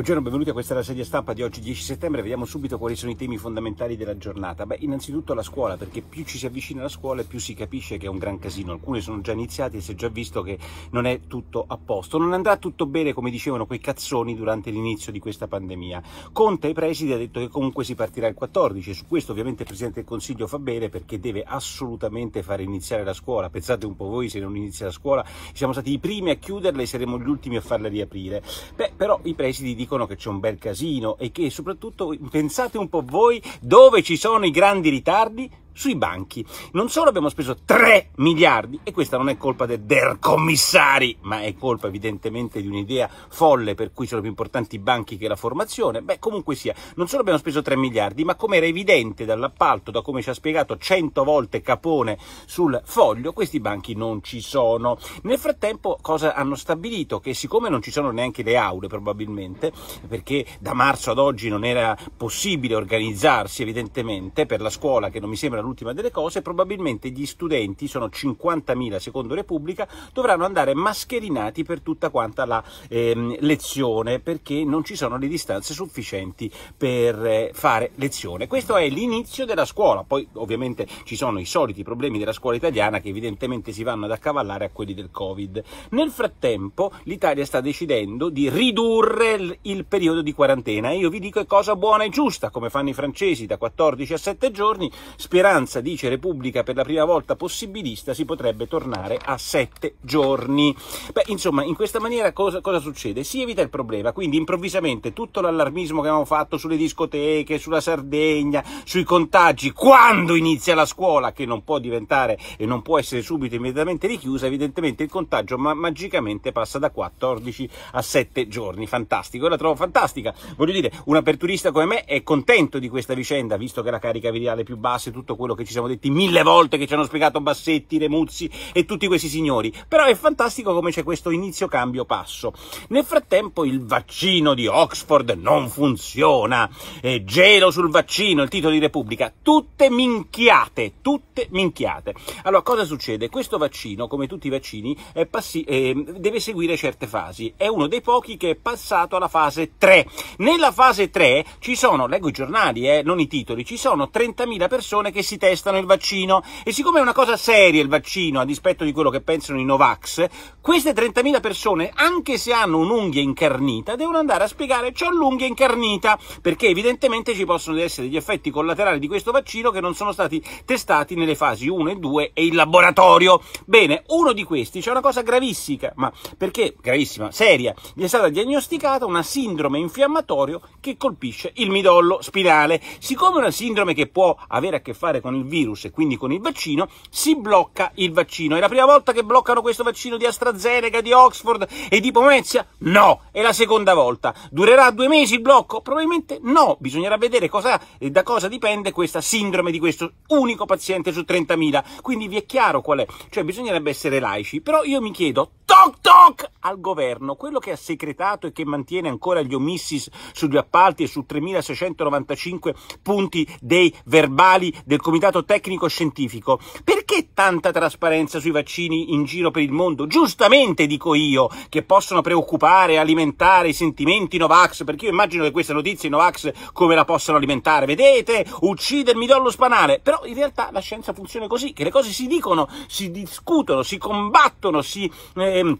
Buongiorno, benvenuti a questa rassegna stampa di oggi 10 settembre, vediamo subito quali sono i temi fondamentali della giornata. Beh, innanzitutto la scuola, perché più ci si avvicina alla scuola più si capisce che è un gran casino, alcune sono già iniziate e si è già visto che non è tutto a posto, non andrà tutto bene come dicevano quei cazzoni durante l'inizio di questa pandemia. Conte ai presidi ha detto che comunque si partirà il 14 e su questo ovviamente il Presidente del Consiglio fa bene perché deve assolutamente fare iniziare la scuola, pensate un po' voi se non inizia la scuola, siamo stati i primi a chiuderla e saremo gli ultimi a farla riaprire. Beh, però i presidi dicono dicono che c'è un bel casino e che soprattutto pensate un po' voi dove ci sono i grandi ritardi sui banchi. Non solo abbiamo speso 3 miliardi, e questa non è colpa del der commissari, ma è colpa evidentemente di un'idea folle per cui sono più importanti i banchi che la formazione, beh comunque sia, non solo abbiamo speso 3 miliardi, ma come era evidente dall'appalto, da come ci ha spiegato 100 volte Capone sul foglio, questi banchi non ci sono. Nel frattempo cosa hanno stabilito? Che siccome non ci sono neanche le aule probabilmente, perché da marzo ad oggi non era possibile organizzarsi evidentemente per la scuola che non mi sembra l'ultima delle cose, probabilmente gli studenti, sono 50.000 secondo Repubblica, dovranno andare mascherinati per tutta quanta la ehm, lezione perché non ci sono le distanze sufficienti per eh, fare lezione. Questo è l'inizio della scuola, poi ovviamente ci sono i soliti problemi della scuola italiana che evidentemente si vanno ad accavallare a quelli del Covid. Nel frattempo l'Italia sta decidendo di ridurre il, il periodo di quarantena e io vi dico è cosa buona e giusta, come fanno i francesi da 14 a 7 giorni, sperando distanza, dice Repubblica, per la prima volta possibilista, si potrebbe tornare a sette giorni. Beh, insomma, in questa maniera cosa, cosa succede? Si evita il problema, quindi improvvisamente tutto l'allarmismo che abbiamo fatto sulle discoteche, sulla Sardegna, sui contagi, quando inizia la scuola, che non può diventare e non può essere subito immediatamente richiusa, evidentemente il contagio ma magicamente passa da 14 a 7 giorni. Fantastico, Io la trovo fantastica. Voglio dire, un aperturista come me è contento di questa vicenda, visto che la carica virale è più bassa e tutto quello quello che ci siamo detti mille volte, che ci hanno spiegato Bassetti, Remuzzi e tutti questi signori. Però è fantastico come c'è questo inizio cambio passo. Nel frattempo il vaccino di Oxford non funziona, e eh, gelo sul vaccino, il titolo di Repubblica, tutte minchiate, tutte minchiate. Allora cosa succede? Questo vaccino, come tutti i vaccini, passi- eh, deve seguire certe fasi. È uno dei pochi che è passato alla fase 3. Nella fase 3 ci sono, leggo i giornali, eh, non i titoli, ci sono 30.000 persone che si si testano il vaccino. E siccome è una cosa seria il vaccino, a dispetto di quello che pensano i Novax, queste 30.000 persone, anche se hanno un'unghia incarnita, devono andare a spiegare c'ho l'unghia incarnita, perché evidentemente ci possono essere degli effetti collaterali di questo vaccino che non sono stati testati nelle fasi 1 e 2 e in laboratorio. Bene, uno di questi c'è una cosa gravissima, ma perché gravissima, seria, gli è stata diagnosticata una sindrome infiammatorio che colpisce il midollo spinale. Siccome è una sindrome che può avere a che fare lottare con il virus e quindi con il vaccino, si blocca il vaccino. È la prima volta che bloccano questo vaccino di AstraZeneca, di Oxford e di Pomezia? No, è la seconda volta. Durerà due mesi il blocco? Probabilmente no, bisognerà vedere cosa, eh, da cosa dipende questa sindrome di questo unico paziente su 30.000. Quindi vi è chiaro qual è, cioè bisognerebbe essere laici, però io mi chiedo toc toc al governo, quello che ha secretato e che mantiene ancora gli omissis sugli appalti e su 3695 punti dei verbali del Comitato Tecnico Scientifico. Perché tanta trasparenza sui vaccini in giro per il mondo? Giustamente dico io, che possono preoccupare, alimentare i sentimenti Novax, perché io immagino che queste notizie Novax come la possano alimentare. Vedete, uccidermi dollo spanale. Però in realtà la scienza funziona così, che le cose si dicono, si discutono, si combattono, si... Eh, em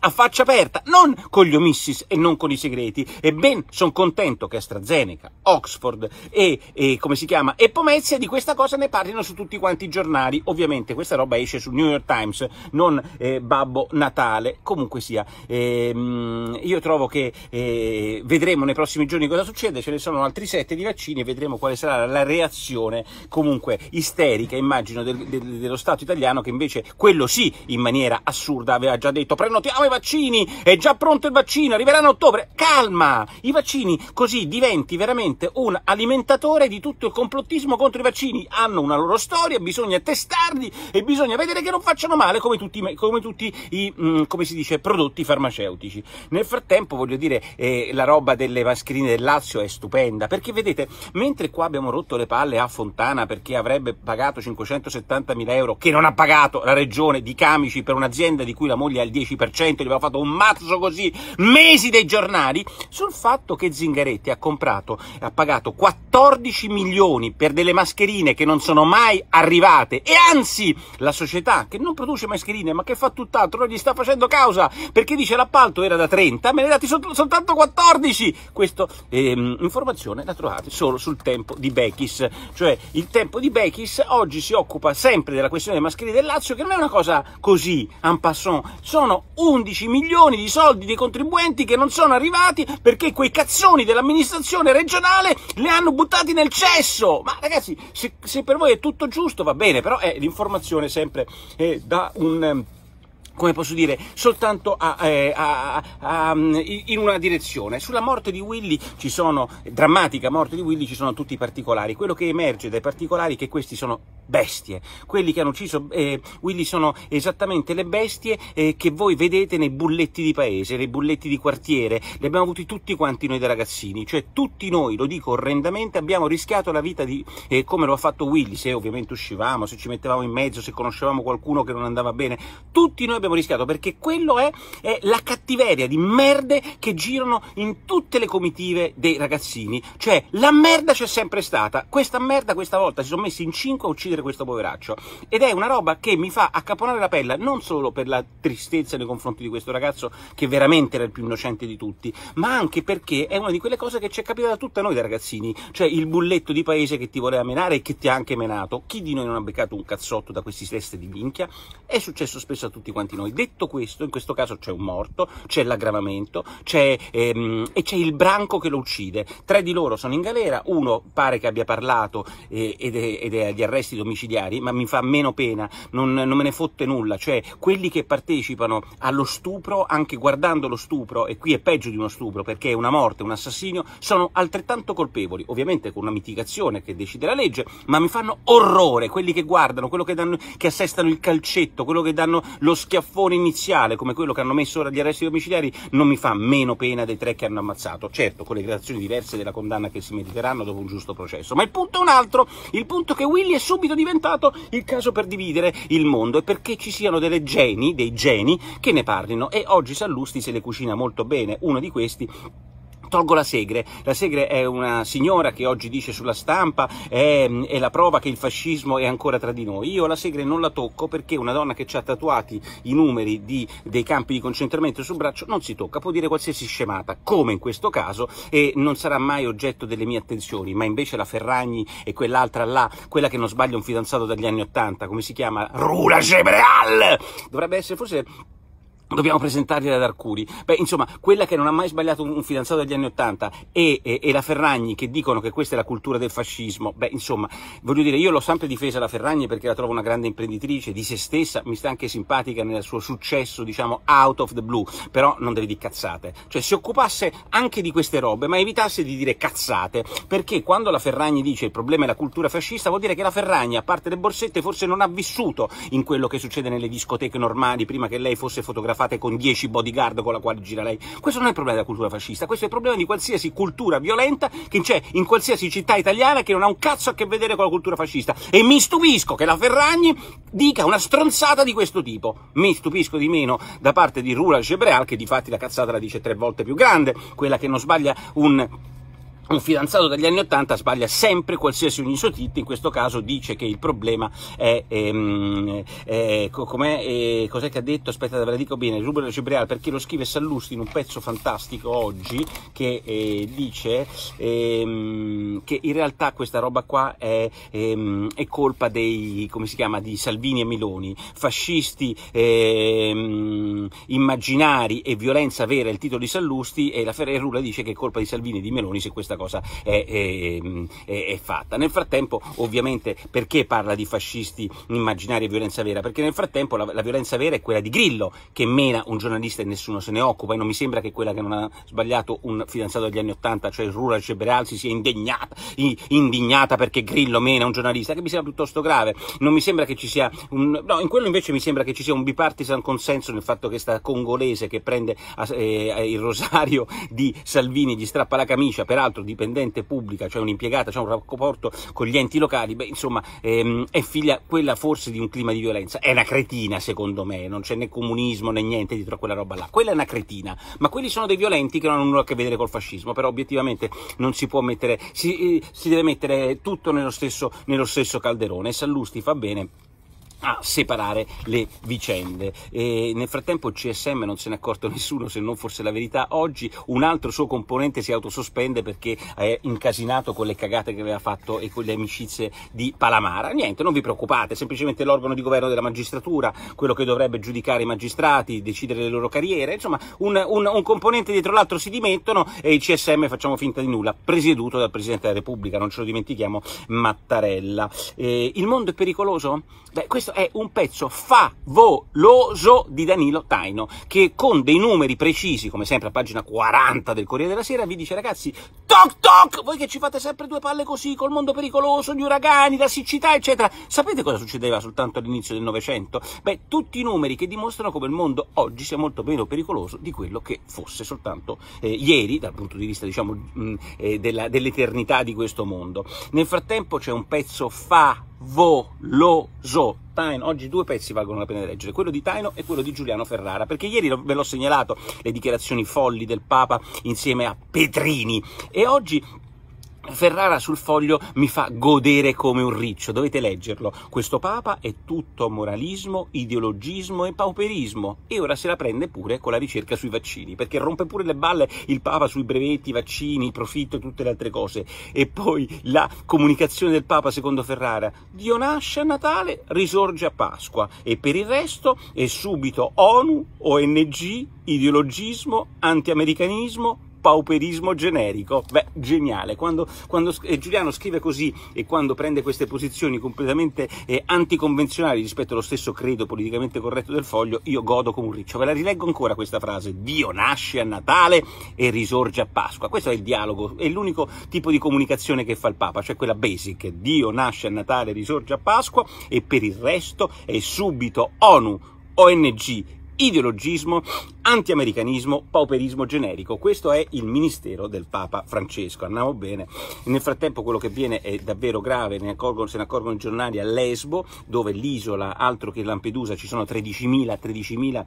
a faccia aperta, non con gli omissis e non con i segreti. E ben sono contento che AstraZeneca, Oxford e, e, come si chiama, e Pomezia di questa cosa ne parlino su tutti quanti i giornali. Ovviamente questa roba esce sul New York Times, non eh, Babbo Natale, comunque sia. Ehm, io trovo che eh, vedremo nei prossimi giorni cosa succede, ce ne sono altri sette di vaccini e vedremo quale sarà la reazione comunque isterica, immagino, del, del, dello Stato italiano che invece quello sì, in maniera assurda, aveva già detto prenotato governo, ti amo ah, i vaccini, è già pronto il vaccino, arriveranno a ottobre. Calma, i vaccini, così diventi veramente un alimentatore di tutto il complottismo contro i vaccini. Hanno una loro storia, bisogna testarli e bisogna vedere che non facciano male come tutti, come tutti i, mm, come si dice, prodotti farmaceutici. Nel frattempo, voglio dire, eh, la roba delle mascherine del Lazio è stupenda, perché vedete, mentre qua abbiamo rotto le palle a Fontana perché avrebbe pagato 570 mila euro, che non ha pagato la regione di Camici per un'azienda di cui la moglie ha il 10%, gli aveva fatto un mazzo così, mesi dei giornali, sul fatto che Zingaretti ha comprato, ha pagato 14 milioni per delle mascherine che non sono mai arrivate e anzi la società che non produce mascherine ma che fa tutt'altro non gli sta facendo causa perché dice l'appalto era da 30, me ne ha dati sol soltanto 14. Questa ehm, informazione la trovate solo sul tempo di Bechis, cioè il tempo di Bechis oggi si occupa sempre della questione delle mascherine del Lazio che non è una cosa così en passant, sono 11 milioni di soldi dei contribuenti che non sono arrivati perché quei cazzoni dell'amministrazione regionale li hanno buttati nel cesso. Ma ragazzi, se, se, per voi è tutto giusto va bene, però eh, è l'informazione sempre eh, da un... Ehm, come posso dire, soltanto a, eh, a, a, mm, in una direzione. Sulla morte di Willy ci sono, drammatica morte di Willy, ci sono tutti i particolari. Quello che emerge dai particolari è che questi sono bestie. Quelli che hanno ucciso eh, Willy sono esattamente le bestie eh, che voi vedete nei bulletti di paese, nei bulletti di quartiere. Li abbiamo avuti tutti quanti noi da ragazzini. Cioè tutti noi, lo dico orrendamente, abbiamo rischiato la vita di, eh, come lo ha fatto Willy, se ovviamente uscivamo, se ci mettevamo in mezzo, se conoscevamo qualcuno che non andava bene. Tutti noi abbiamo abbiamo rischiato, perché quello è, è la cattiveria di merde che girano in tutte le comitive dei ragazzini. Cioè, la merda c'è sempre stata. Questa merda questa volta si sono messi in cinque a uccidere questo poveraccio. Ed è una roba che mi fa accaponare la pelle, non solo per la tristezza nei confronti di questo ragazzo, che veramente era il più innocente di tutti, ma anche perché è una di quelle cose che ci è capitata tutta noi da ragazzini. Cioè, il bulletto di paese che ti voleva menare e che ti ha anche menato. Chi di noi non ha beccato un cazzotto da questi test di minchia? È successo spesso a tutti quanti noi. Detto questo, in questo caso c'è un morto, c'è l'aggravamento c'è, ehm, e c'è il branco che lo uccide. Tre di loro sono in galera, uno pare che abbia parlato eh, ed, è, ed, è, agli arresti domiciliari, ma mi fa meno pena, non, non me ne fotte nulla, cioè quelli che partecipano allo stupro, anche guardando lo stupro, e qui è peggio di uno stupro perché è una morte, un assassino, sono altrettanto colpevoli, ovviamente con una mitigazione che decide la legge, ma mi fanno orrore quelli che guardano, quello che, danno, che assestano il calcetto, quello che danno lo schiaffo schiaffone iniziale come quello che hanno messo ora gli arresti domiciliari non mi fa meno pena dei tre che hanno ammazzato, certo con le gradazioni diverse della condanna che si mediteranno dopo un giusto processo, ma il punto è un altro, il punto è che Willy è subito diventato il caso per dividere il mondo e perché ci siano delle geni, dei geni che ne parlino e oggi Sallusti se le cucina molto bene, uno di questi Tolgo la Segre, la Segre è una signora che oggi dice sulla stampa è, è, la prova che il fascismo è ancora tra di noi, io la Segre non la tocco perché una donna che ci ha tatuati i numeri di, dei campi di concentramento sul braccio non si tocca, può dire qualsiasi scemata, come in questo caso, e non sarà mai oggetto delle mie attenzioni, ma invece la Ferragni e quell'altra là, quella che non sbaglia un fidanzato dagli anni Ottanta, come si chiama? Rula Gebreal! Dovrebbe essere forse dobbiamo presentargliela ad Arcuri. Beh, insomma, quella che non ha mai sbagliato un, fidanzato degli anni Ottanta e, e, e, la Ferragni che dicono che questa è la cultura del fascismo, beh, insomma, voglio dire, io l'ho sempre difesa la Ferragni perché la trovo una grande imprenditrice di se stessa, mi sta anche simpatica nel suo successo, diciamo, out of the blue, però non deve dire cazzate. Cioè, si occupasse anche di queste robe, ma evitasse di dire cazzate, perché quando la Ferragni dice il problema è la cultura fascista, vuol dire che la Ferragni, a parte le borsette, forse non ha vissuto in quello che succede nelle discoteche normali prima che lei fosse fotografata fate con 10 bodyguard con la quale gira lei. Questo non è il problema della cultura fascista, questo è il problema di qualsiasi cultura violenta che c'è in qualsiasi città italiana che non ha un cazzo a che vedere con la cultura fascista. E mi stupisco che la Ferragni dica una stronzata di questo tipo. Mi stupisco di meno da parte di Rula Gebreal, che di fatti la cazzata la dice tre volte più grande, quella che non sbaglia un un fidanzato dagli anni Ottanta sbaglia sempre qualsiasi un in questo caso dice che il problema è, ehm, eh, com'è, cos'è che ha detto, aspetta ve la dico bene, Rubio Ruben Cipriale, perché lo scrive Sallusti in un pezzo fantastico oggi che eh, dice ehm, che in realtà questa roba qua è, ehm, è colpa dei, come si chiama, di Salvini e Miloni, fascisti ehm, immaginari e violenza vera, è il titolo di Sallusti e la Ferrerula dice che è colpa di Salvini e di Meloni se questa cosa è, è, è, è fatta. Nel frattempo, ovviamente, perché parla di fascisti immaginari e violenza vera? Perché nel frattempo la, la violenza vera è quella di Grillo, che mena un giornalista e nessuno se ne occupa, e non mi sembra che quella che non ha sbagliato un fidanzato degli anni Ottanta, cioè Rura Ceberal, si sia indegnata, indignata perché Grillo mena un giornalista, che mi sembra piuttosto grave. Non mi sembra che ci sia un... No, in quello invece mi sembra che ci sia un bipartisan consenso nel fatto che sta congolese che prende eh, il rosario di Salvini, gli strappa la camicia, peraltro dipendente pubblica, cioè un'impiegata, cioè un rapporto con gli enti locali, beh, insomma, ehm, è figlia quella forse di un clima di violenza. È una cretina, secondo me, non c'è né comunismo né niente dietro a quella roba là. Quella è una cretina, ma quelli sono dei violenti che non hanno nulla a che vedere col fascismo, però obiettivamente non si può mettere, si, eh, si deve mettere tutto nello stesso, nello stesso calderone. Sallusti fa bene a separare le vicende. E nel frattempo il CSM non se n'è accorto nessuno, se non forse la verità. Oggi un altro suo componente si autosospende perché è incasinato con le cagate che aveva fatto e con le amicizie di Palamara. Niente, non vi preoccupate, semplicemente l'organo di governo della magistratura, quello che dovrebbe giudicare i magistrati, decidere le loro carriere, insomma un, un, un componente dietro l'altro si dimettono e il CSM facciamo finta di nulla, presieduto dal Presidente della Repubblica, non ce lo dimentichiamo, Mattarella. E il mondo è pericoloso? Beh, questo questo è un pezzo favoloso di Danilo Taino, che con dei numeri precisi, come sempre a pagina 40 del Corriere della Sera, vi dice ragazzi, toc toc, voi che ci fate sempre due palle così, col mondo pericoloso, gli uragani, la siccità, eccetera, sapete cosa succedeva soltanto all'inizio del Novecento? Beh, tutti i numeri che dimostrano come il mondo oggi sia molto meno pericoloso di quello che fosse soltanto eh, ieri, dal punto di vista, diciamo, mh, eh, dell'eternità di questo mondo. Nel frattempo c'è un pezzo favoloso, scandaloso. Taino, oggi due pezzi valgono la pena di leggere, quello di Taino e quello di Giuliano Ferrara, perché ieri ve l'ho segnalato le dichiarazioni folli del Papa insieme a Petrini e oggi Ferrara sul foglio mi fa godere come un riccio, dovete leggerlo. Questo Papa è tutto moralismo, ideologismo e pauperismo e ora se la prende pure con la ricerca sui vaccini, perché rompe pure le balle il Papa sui brevetti, i vaccini, il profitto e tutte le altre cose. E poi la comunicazione del Papa secondo Ferrara, Dio nasce a Natale, risorge a Pasqua e per il resto è subito ONU, ONG, ideologismo, antiamericanismo, pauperismo generico. Beh, geniale. Quando, quando eh, Giuliano scrive così e quando prende queste posizioni completamente eh, anticonvenzionali rispetto allo stesso credo politicamente corretto del foglio, io godo come un riccio. Ve la rileggo ancora questa frase. Dio nasce a Natale e risorge a Pasqua. Questo è il dialogo, è l'unico tipo di comunicazione che fa il Papa, cioè quella basic. Dio nasce a Natale, e risorge a Pasqua e per il resto è subito ONU, ONG ideologismo, antiamericanismo, pauperismo generico. Questo è il ministero del Papa Francesco. Andiamo bene. Nel frattempo quello che viene è davvero grave, ne accorgono, se ne accorgono i giornali a Lesbo, dove l'isola, altro che Lampedusa, ci sono 13.000, 13.000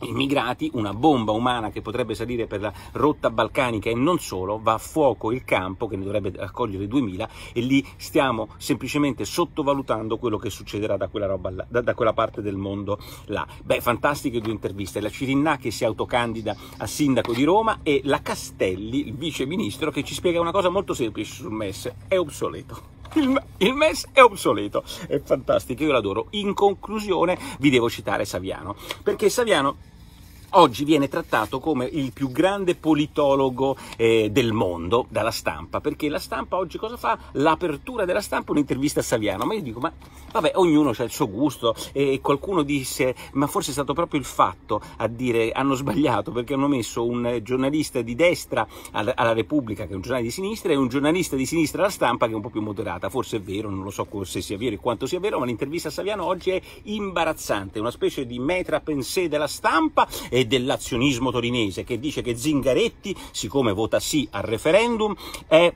immigrati, una bomba umana che potrebbe salire per la rotta balcanica e non solo, va a fuoco il campo che ne dovrebbe accogliere 2000 e lì stiamo semplicemente sottovalutando quello che succederà da quella, roba, da, da quella parte del mondo là. Beh, fantastiche due interviste, la Cirinna che si autocandida a sindaco di Roma e la Castelli, il vice ministro, che ci spiega una cosa molto semplice sul MES, è obsoleto. Il, il MES è obsoleto, è fantastico, io l'adoro. In conclusione vi devo citare Saviano, perché Saviano oggi viene trattato come il più grande politologo eh, del mondo dalla stampa, perché la stampa oggi cosa fa? L'apertura della stampa è un'intervista a Saviano, ma io dico, ma vabbè, ognuno ha il suo gusto e qualcuno disse, ma forse è stato proprio il fatto a dire hanno sbagliato perché hanno messo un giornalista di destra alla Repubblica, che è un giornale di sinistra, e un giornalista di sinistra alla stampa, che è un po' più moderata, forse è vero, non lo so se sia vero e quanto sia vero, ma l'intervista a Saviano oggi è imbarazzante, una specie di metra pensée della stampa e dell'azionismo torinese che dice che Zingaretti, siccome vota sì al referendum, è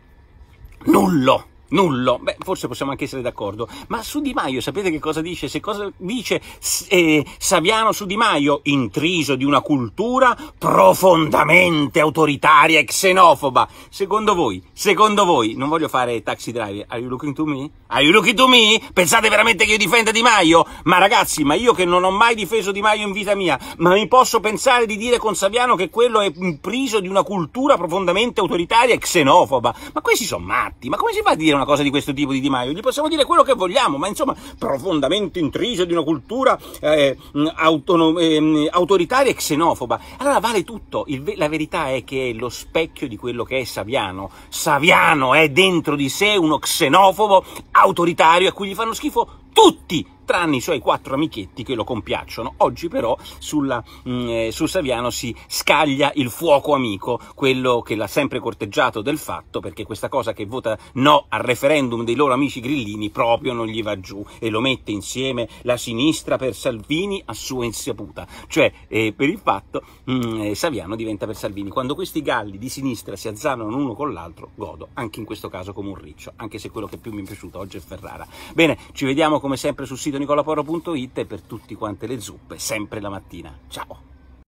nullo. Nullo. Beh, forse possiamo anche essere d'accordo. Ma su Di Maio sapete che cosa dice? Se cosa dice eh, Saviano su Di Maio? Intriso di una cultura profondamente autoritaria e xenofoba. Secondo voi, secondo voi, non voglio fare taxi driver, are you looking to me? Are you looking to me? Pensate veramente che io difenda Di Maio? Ma ragazzi, ma io che non ho mai difeso Di Maio in vita mia, ma mi posso pensare di dire con Saviano che quello è intriso di una cultura profondamente autoritaria e xenofoba? Ma questi sono matti, ma come si fa a dire una cosa di questo tipo di Di Maio, gli possiamo dire quello che vogliamo, ma insomma profondamente intriso di una cultura eh, mm, autonom- eh, autoritaria e xenofoba. Allora vale tutto, Il, la verità è che è lo specchio di quello che è Saviano. Saviano è dentro di sé uno xenofobo autoritario a cui gli fanno schifo tutti tranne i suoi quattro amichetti che lo compiacciono. Oggi però sulla, mh, mm, eh, su Saviano si scaglia il fuoco amico, quello che l'ha sempre corteggiato del fatto, perché questa cosa che vota no al referendum dei loro amici grillini proprio non gli va giù e lo mette insieme la sinistra per Salvini a sua insaputa. Cioè, eh, per il fatto, mh, mm, eh, Saviano diventa per Salvini. Quando questi galli di sinistra si azzanano uno con l'altro, godo, anche in questo caso come un riccio, anche se quello che più mi è piaciuto oggi è Ferrara. Bene, ci vediamo come sempre sul sito nicolaporo.it e per tutti quante le zuppe, sempre la mattina. Ciao!